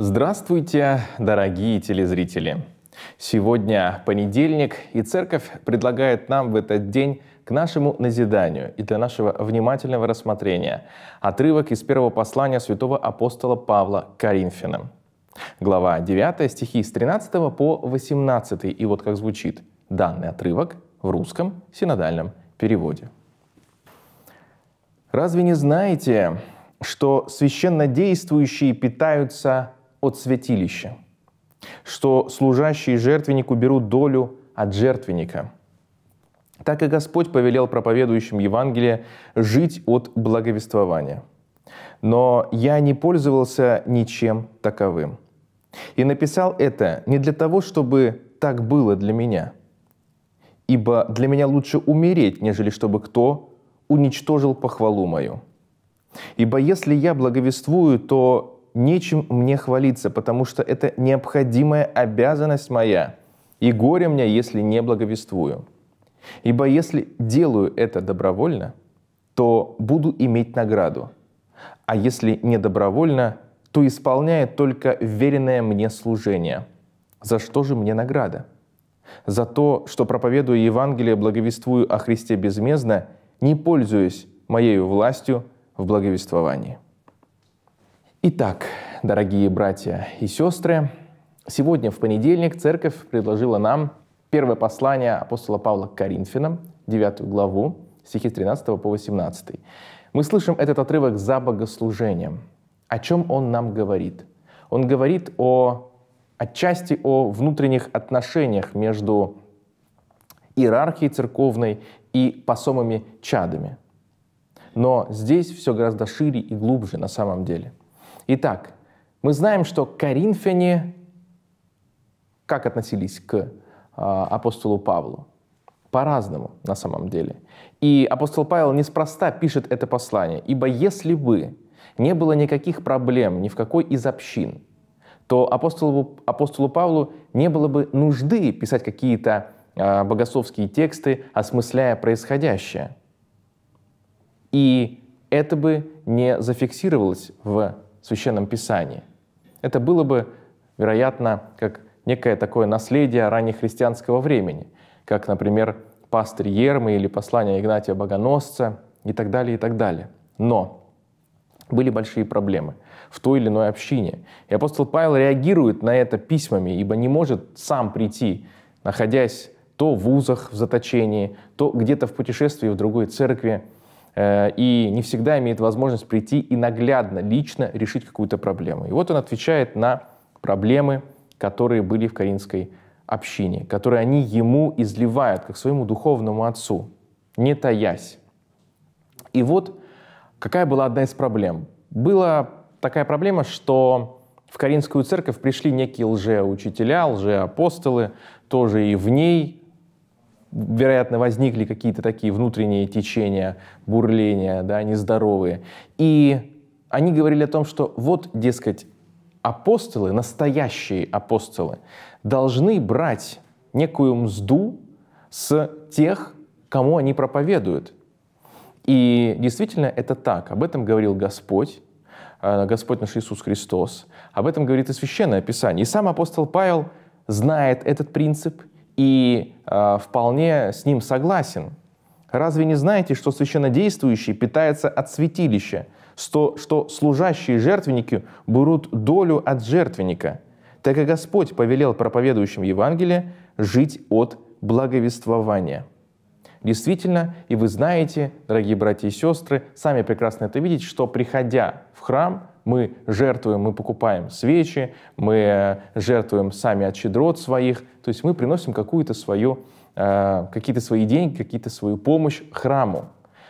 Здравствуйте, дорогие телезрители! Сегодня понедельник, и церковь предлагает нам в этот день к нашему назиданию и для нашего внимательного рассмотрения отрывок из первого послания святого апостола Павла к Коринфянам. Глава 9, стихи с 13 по 18, и вот как звучит данный отрывок в русском синодальном переводе. «Разве не знаете, что священно действующие питаются от святилища, что служащие жертвеннику берут долю от жертвенника. Так и Господь повелел проповедующим Евангелие жить от благовествования. Но я не пользовался ничем таковым. И написал это не для того, чтобы так было для меня, ибо для меня лучше умереть, нежели чтобы кто уничтожил похвалу мою. Ибо если я благовествую, то нечем мне хвалиться, потому что это необходимая обязанность моя, и горе мне, если не благовествую. Ибо если делаю это добровольно, то буду иметь награду, а если не добровольно, то исполняет только веренное мне служение. За что же мне награда? За то, что проповедую Евангелие, благовествую о Христе безмездно, не пользуясь моею властью в благовествовании. Итак, дорогие братья и сестры, сегодня в понедельник церковь предложила нам первое послание апостола Павла к Коринфянам, 9 главу, стихи с 13 по 18. Мы слышим этот отрывок за богослужением. О чем он нам говорит? Он говорит о, отчасти о внутренних отношениях между иерархией церковной и посомыми чадами. Но здесь все гораздо шире и глубже на самом деле. Итак, мы знаем, что коринфяне как относились к а, апостолу Павлу? По-разному, на самом деле. И апостол Павел неспроста пишет это послание, ибо если бы не было никаких проблем ни в какой из общин, то апостолу, апостолу Павлу не было бы нужды писать какие-то э, богословские тексты, осмысляя происходящее. И это бы не зафиксировалось в Священном Писании. Это было бы, вероятно, как некое такое наследие раннехристианского времени, как, например, пастырь Ермы или послание Игнатия Богоносца и так далее, и так далее. Но были большие проблемы в той или иной общине. И апостол Павел реагирует на это письмами, ибо не может сам прийти, находясь то в вузах в заточении, то где-то в путешествии в другой церкви – Э, и не всегда имеет возможность прийти и наглядно, лично решить какую-то проблему. И вот он отвечает на проблемы, которые были в Каринской общине, которые они ему изливают, как своему духовному отцу, не таясь. И вот какая была одна из проблем. Была такая проблема, что в Каринскую церковь пришли некие лжеучителя, лжеапостолы, тоже и в ней вероятно, возникли какие-то такие внутренние течения, бурления, да, нездоровые. И они говорили о том, что вот, дескать, апостолы, настоящие апостолы, должны брать некую мзду с тех, кому они проповедуют. И действительно это так. Об этом говорил Господь, э, Господь наш Иисус Христос. Об этом говорит и Священное Писание. И сам апостол Павел знает этот принцип – и э, вполне с ним согласен. Разве не знаете, что священнодействующий питается от святилища, что, что служащие жертвенники берут долю от жертвенника, так как Господь повелел проповедующим Евангелие жить от благовествования». Действительно, и вы знаете, дорогие братья и сестры, сами прекрасно это видите, что приходя в храм, мы жертвуем, мы покупаем свечи, мы э, жертвуем сами от щедрот своих, то есть мы приносим какую-то свою, э, какие-то свои деньги, какие-то свою помощь храму.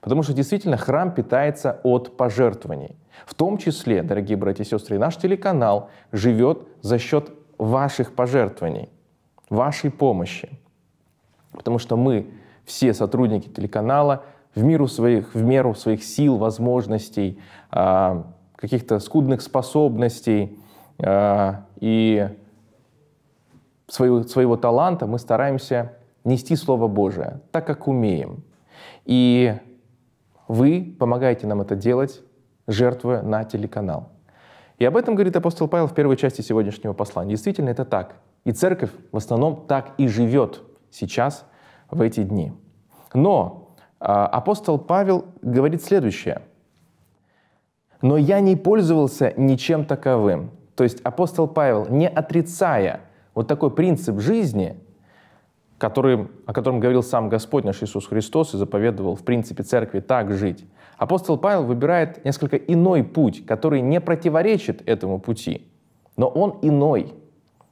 Потому что действительно храм питается от пожертвований. В том числе, дорогие братья и сестры, наш телеканал живет за счет ваших пожертвований, вашей помощи. Потому что мы, все сотрудники телеканала, в меру своих, в меру своих сил, возможностей, а, каких-то скудных способностей э, и своего, своего таланта мы стараемся нести Слово Божие так, как умеем. И вы помогаете нам это делать, жертвуя на телеканал. И об этом говорит апостол Павел в первой части сегодняшнего послания. Действительно, это так. И церковь в основном так и живет сейчас, в эти дни. Но а, апостол Павел говорит следующее – но я не пользовался ничем таковым. То есть апостол Павел, не отрицая вот такой принцип жизни, который, о котором говорил сам Господь наш Иисус Христос и заповедовал в принципе церкви так жить, апостол Павел выбирает несколько иной путь, который не противоречит этому пути, но он иной.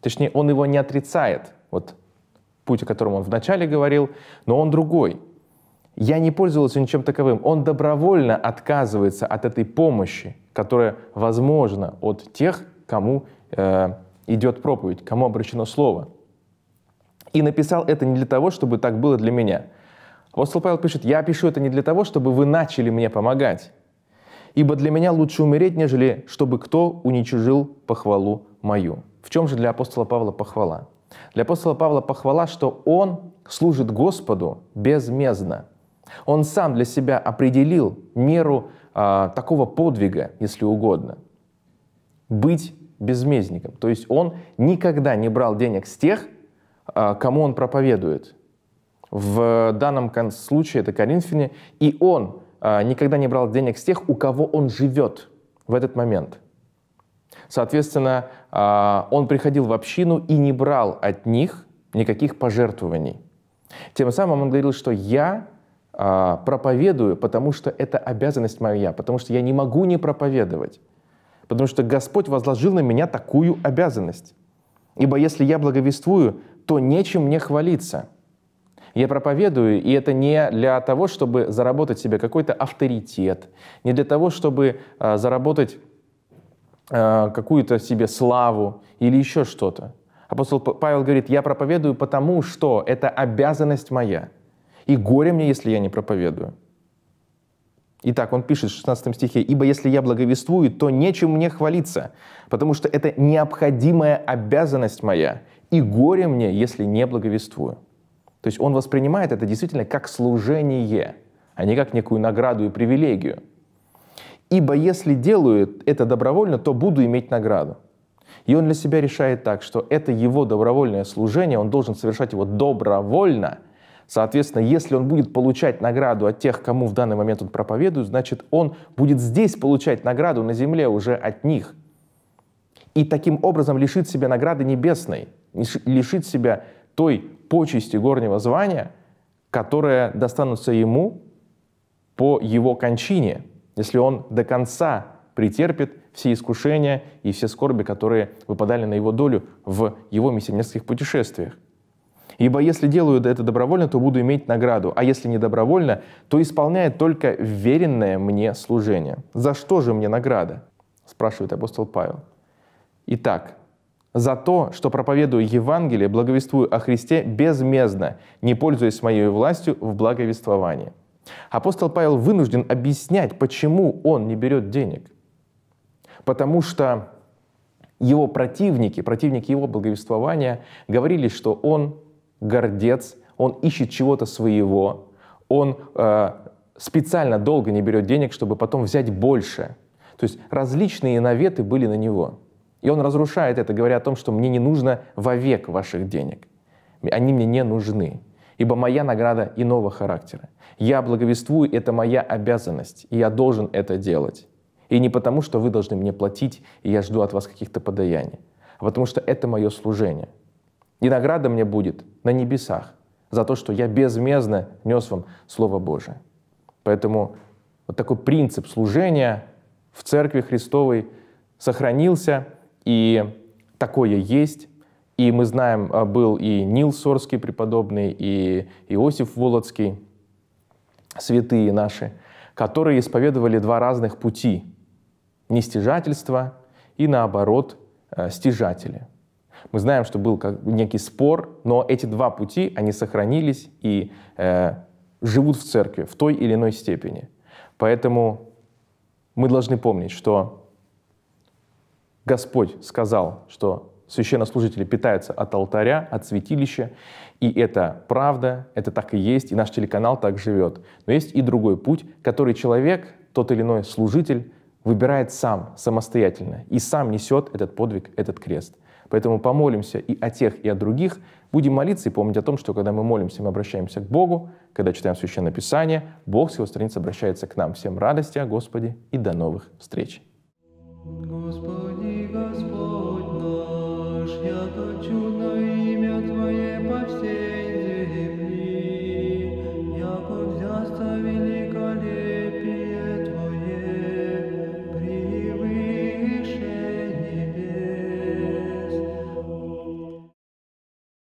Точнее, он его не отрицает, вот путь, о котором он вначале говорил, но он другой – я не пользовался ничем таковым. Он добровольно отказывается от этой помощи, которая возможна от тех, кому э, идет проповедь, кому обращено слово. И написал это не для того, чтобы так было для меня. Апостол Павел пишет, я пишу это не для того, чтобы вы начали мне помогать, ибо для меня лучше умереть, нежели чтобы кто уничижил похвалу мою. В чем же для апостола Павла похвала? Для апостола Павла похвала, что он служит Господу безмездно – он сам для себя определил меру а, такого подвига, если угодно. Быть безмезником. То есть он никогда не брал денег с тех, а, кому он проповедует. В данном случае это Коринфяне. И он а, никогда не брал денег с тех, у кого он живет в этот момент. Соответственно, а, он приходил в общину и не брал от них никаких пожертвований. Тем самым он говорил, что я а, проповедую, потому что это обязанность моя, потому что я не могу не проповедовать, потому что Господь возложил на меня такую обязанность. Ибо если я благовествую, то нечем мне хвалиться. Я проповедую, и это не для того, чтобы заработать себе какой-то авторитет, не для того, чтобы а, заработать а, какую-то себе славу или еще что-то. Апостол Павел говорит, я проповедую потому, что это обязанность моя – и горе мне, если я не проповедую». Итак, он пишет в 16 стихе, «Ибо если я благовествую, то нечем мне хвалиться, потому что это необходимая обязанность моя, и горе мне, если не благовествую». То есть он воспринимает это действительно как служение, а не как некую награду и привилегию. «Ибо если делаю это добровольно, то буду иметь награду». И он для себя решает так, что это его добровольное служение, он должен совершать его добровольно, Соответственно, если он будет получать награду от тех, кому в данный момент он проповедует, значит, он будет здесь получать награду на земле уже от них. И таким образом лишит себя награды небесной, лишит себя той почести горнего звания, которая достанутся ему по его кончине, если он до конца претерпит все искушения и все скорби, которые выпадали на его долю в его миссионерских путешествиях. Ибо если делаю это добровольно, то буду иметь награду, а если не добровольно, то исполняет только веренное мне служение. За что же мне награда? Спрашивает апостол Павел. Итак, за то, что проповедую Евангелие, благовествую о Христе безмездно, не пользуясь моей властью в благовествовании. Апостол Павел вынужден объяснять, почему он не берет денег. Потому что его противники, противники его благовествования, говорили, что он гордец, он ищет чего-то своего, он э, специально долго не берет денег, чтобы потом взять больше. То есть различные наветы были на него. И он разрушает это, говоря о том, что мне не нужно вовек ваших денег. Они мне не нужны, ибо моя награда иного характера. Я благовествую, это моя обязанность, и я должен это делать. И не потому, что вы должны мне платить, и я жду от вас каких-то подаяний, а потому что это мое служение. И награда мне будет – на небесах за то, что я безмездно нес вам Слово Божие. Поэтому вот такой принцип служения в Церкви Христовой сохранился, и такое есть. И мы знаем, а, был и Нил Сорский преподобный, и Иосиф Володский, святые наши, которые исповедовали два разных пути – нестяжательство и, наоборот, э, стяжатели – мы знаем, что был как некий спор, но эти два пути, они сохранились и э, живут в церкви в той или иной степени. Поэтому мы должны помнить, что Господь сказал, что священнослужители питаются от алтаря, от святилища, и это правда, это так и есть, и наш телеканал так живет. Но есть и другой путь, который человек, тот или иной служитель, выбирает сам, самостоятельно, и сам несет этот подвиг, этот крест – Поэтому помолимся и о тех, и о других. Будем молиться и помнить о том, что когда мы молимся, мы обращаемся к Богу, когда читаем Священное Писание, Бог с его страниц обращается к нам. Всем радости о Господе и до новых встреч. Господи.